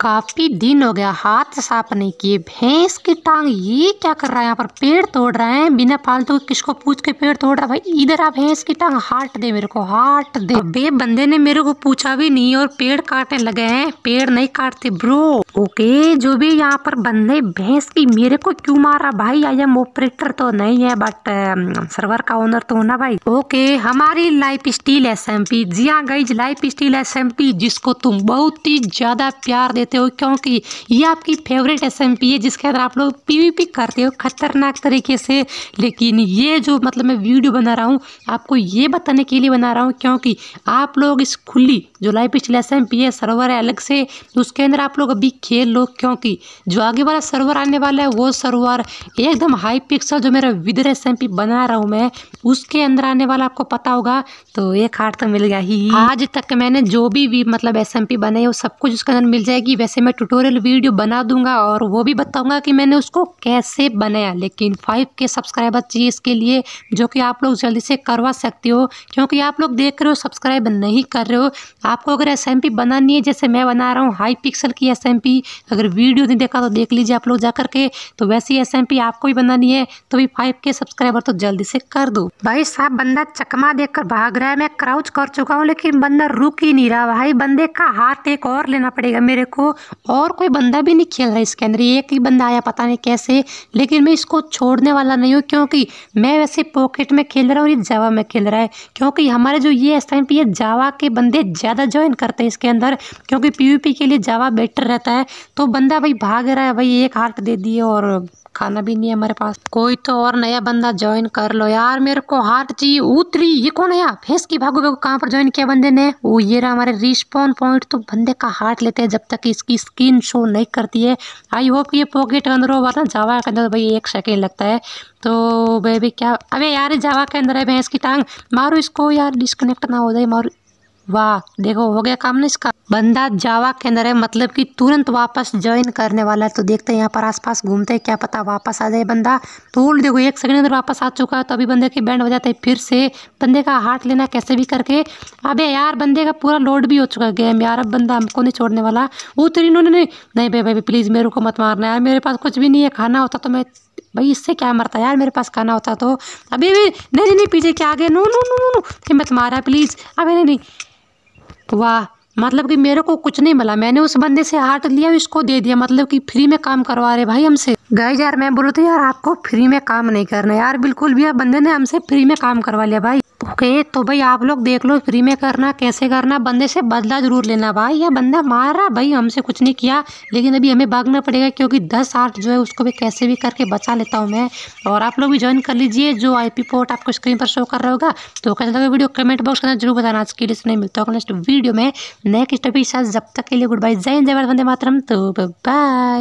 काफी दिन हो गया हाथ साफ नहीं किए भैंस की टांग ये क्या कर रहा है यहाँ पर पेड़ तोड़ रहे हैं बिना फालतू तो किसको पूछ के पेड़ तोड़ रहा है भाई इधर आप भैंस की टांग हाट दे मेरे को हाट दे बे बंदे ने मेरे को पूछा भी नहीं और पेड़ काटने लगे हैं पेड़ नहीं काटते ब्रो ओके जो भी यहाँ पर बंदे भैंस की मेरे को क्यूँ मारा भाई आई एम ऑपरेटर तो नहीं है बट सर्वर um, का ओनर तो होना भाई ओके हमारी life steal S M P जी हाँ गई life steal S M P जिसको तुम बहुत ही ज्यादा प्यार देते लेते हो क्योंकि ये आपकी फेवरेट एस है जिसके अंदर आप लोग पी करते हो खतरनाक तरीके से लेकिन ये जो मतलब मैं वीडियो बना रहा हूँ आपको ये बताने के लिए बना रहा हूँ क्योंकि आप लोग इस खुली जो life style S M P है सर्वर है अलग से उसके अंदर आप लोग अभी खेल लो क्योंकि जो आगे वाला सर्वर आने वाला है वो सर्वर एकदम हाई पिक्सल जो मेरा विदर एस एम पी बना रहा हूँ मैं उसके अंदर आने वाला आपको पता होगा तो एक हार्ट तो मिल गया ही आज तक मैंने जो भी, भी मतलब एस एम पी बनाई वो सब कुछ उसके अंदर मिल जाएगी वैसे मैं ट्यूटोरियल वीडियो बना दूंगा और वो भी बताऊंगा कि मैंने उसको कैसे बनाया लेकिन फाइव के सब्सक्राइबर चाहिए इसके लिए जो कि आप लोग जल्दी से करवा सकते हो क्योंकि आप लोग देख रहे हो सब्सक्राइब नहीं कर रहे हो आपको अगर एस बनानी है जैसे मैं बना रहा हूँ हाई पिक्सल की एस अगर वीडियो नहीं देखा तो देख लीजिए आप लोग जा करके तो वैसी एस आपको भी बनानी है तो भी फाइव के सब्सक्राइबर तो जल्दी से कर दो भाई साहब बंदा चकमा देख भाग रहा है मैं क्राउच कर चुका हूँ लेकिन बंदा रुक ही नहीं रहा भाई बंदे का हाथ एक और लेना पड़ेगा मेरे को और कोई बंदा भी नहीं खेल रहा इसके अंदर एक ही बंदा आया पता नहीं कैसे लेकिन मैं इसको छोड़ने वाला नहीं हूँ क्योंकि मैं वैसे पॉकेट में खेल रहा हूँ और ये जावा में खेल रहा है क्योंकि हमारे जो ये इस टाइम पर ये जावा के बंदे ज़्यादा ज्वाइन करते हैं इसके अंदर क्योंकि पी के लिए जावा बेटर रहता है तो बंदा भाई भाग रहा है भाई एक हार्ट दे दिए और खाना भी नहीं है हमारे पास कोई तो और नया बंदा ज्वाइन कर लो यार मेरे को हार्ट जी उतरी ये कौन है फेस भैंस की भागो भागो कहाँ पर ज्वाइन किया बंदे ने वो ये रहा हमारे रिस्पॉन्स पॉइंट तो बंदे का हार्ट लेते हैं जब तक इसकी स्किन शो नहीं करती है आई होप ये पॉकेट के अंदर हो वरना जावा के अंदर भाई एक सेकेंड लगता है तो बेबी क्या अबे यार जावा के अंदर है भैंस की टांग मारो इसको यार डिस्कनेक्ट ना हो जाए मारो वाह देखो हो गया काम ना इसका बंदा जावा के अंदर है मतलब कि तुरंत वापस ज्वाइन करने वाला है तो देखते हैं यहाँ पर आसपास घूमते हैं क्या पता वापस आ जाए बंदा फूल तो देखो एक सेकंड अंदर वापस आ चुका है तो अभी बंदे के बैंड बजाते हैं फिर से बंदे का हार्ट लेना कैसे भी करके अबे यार बंदे का पूरा लोड भी हो चुका है गेम यार अब बंदा हमको नहीं छोड़ने वाला उतरी तो इन्होंने नहीं नहीं भाई भाई प्लीज़ मेरे को मत मारना यार मेरे पास कुछ भी नहीं है खाना होता तो मैं भाई इससे क्या मरता यार मेरे पास खाना होता तो अभी भी नहीं नहीं पीछे क्या आ गया नो नो नो नो मत मारा प्लीज़ अभी नहीं नहीं वाह मतलब कि मेरे को कुछ नहीं मिला मैंने उस बंदे से हार्ट लिया इसको दे दिया मतलब कि फ्री में काम करवा रहे भाई हमसे गए यार मैं बोलू तो यार आपको फ्री में काम नहीं करना यार बिल्कुल भी यार बंदे ने हमसे फ्री में काम करवा लिया भाई ओके तो भाई आप लोग देख लो फ्री में करना कैसे करना बंदे से बदला ज़रूर लेना भाई यह बंदा मारा भाई हमसे कुछ नहीं किया लेकिन अभी हमें भागना पड़ेगा क्योंकि दस आठ जो है उसको भी कैसे भी करके बचा लेता हूँ मैं और आप लोग भी ज्वाइन कर लीजिए जो आई पी पोर्ट आपको स्क्रीन पर शो कर रहा होगा तो कैसे लगा वीडियो कमेंट बॉक्स के जरूर बताना आज के लिए नहीं मिलता होगा नेक्स्ट वीडियो में नेक्स्ट अभी जब तक के लिए गुड बाय जय जय वंदे मातरम तो बाय